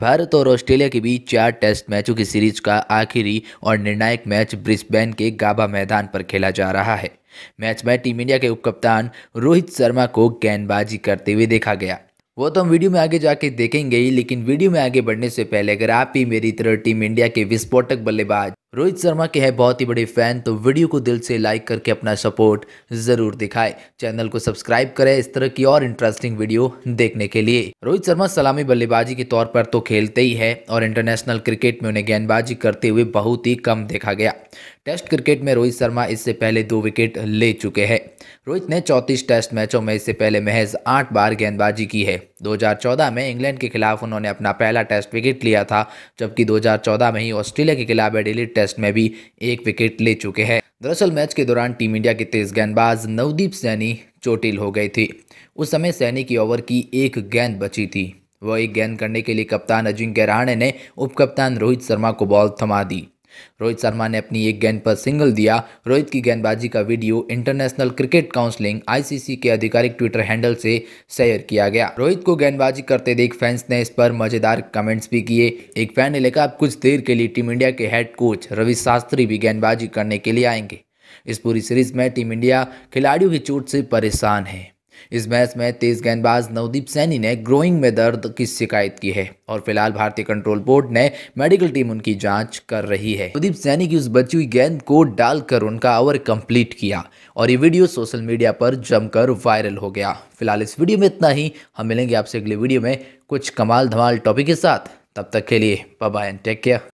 भारत और ऑस्ट्रेलिया के बीच चार टेस्ट मैचों की सीरीज का आखिरी और निर्णायक मैच ब्रिस्बेन के गाबा मैदान पर खेला जा रहा है मैच में टीम इंडिया के उपकप्तान रोहित शर्मा को गेंदबाजी करते हुए देखा गया वो तो हम वीडियो में आगे जाके देखेंगे ही लेकिन वीडियो में आगे बढ़ने से पहले अगर आप ही मेरी तरह टीम इंडिया के विस्फोटक बल्लेबाज रोहित शर्मा के है बहुत ही बड़े फैन तो वीडियो को दिल से लाइक करके अपना सपोर्ट जरूर दिखाएं चैनल को सब्सक्राइब करें इस तरह की और इंटरेस्टिंग वीडियो देखने के लिए रोहित शर्मा सलामी बल्लेबाजी के तौर पर तो खेलते ही है और इंटरनेशनल क्रिकेट में उन्हें गेंदबाजी करते हुए बहुत ही कम देखा गया टेस्ट क्रिकेट में रोहित शर्मा इससे पहले दो विकेट ले चुके हैं रोहित ने चौंतीस टेस्ट मैचों में इससे पहले महज आठ बार गेंदबाजी की है 2014 में इंग्लैंड के खिलाफ उन्होंने अपना पहला टेस्ट विकेट लिया था जबकि 2014 में ही ऑस्ट्रेलिया के खिलाफ एडिलीड टेस्ट में भी एक विकेट ले चुके हैं दरअसल मैच के दौरान टीम इंडिया के तेज गेंदबाज नवदीप सैनी चोटिल हो गई थी उस समय सैनी की ओवर की एक गेंद बची थी वह एक गेंद करने के लिए कप्तान अजिंक्य रहाणे ने उपकप्तान रोहित शर्मा को बॉल थमा दी रोहित शर्मा ने अपनी एक गेंद पर सिंगल दिया रोहित की गेंदबाजी का video international cricket council ICC के आधिकारिक ट्विटर हैंडल से शेयर किया गया रोहित को गेंदबाजी करते देख फैंस ने इस पर मजेदार कमेंट्स भी किए एक फैन ने लिखा अब कुछ देर के लिए टीम इंडिया के हेड कोच रवि शास्त्री भी गेंदबाजी करने के लिए आएंगे इस पूरी सीरीज में टीम इंडिया खिलाड़ियों की चोट से परेशान है इस मैच में तेज गेंदबाज नवदीप सैनी ने ग्रोइंग में दर्द की शिकायत की है और फिलहाल भारतीय कंट्रोल बोर्ड ने मेडिकल टीम उनकी जांच कर रही है नवदीप सैनी की उस बची हुई गेंद को डालकर उनका ओवर कंप्लीट किया और ये वीडियो सोशल मीडिया पर जमकर वायरल हो गया फिलहाल इस वीडियो में इतना ही हम मिलेंगे आपसे अगले वीडियो में कुछ कमाल धमाल टॉपिक के साथ तब तक के लिए बाय एंड टेक केयर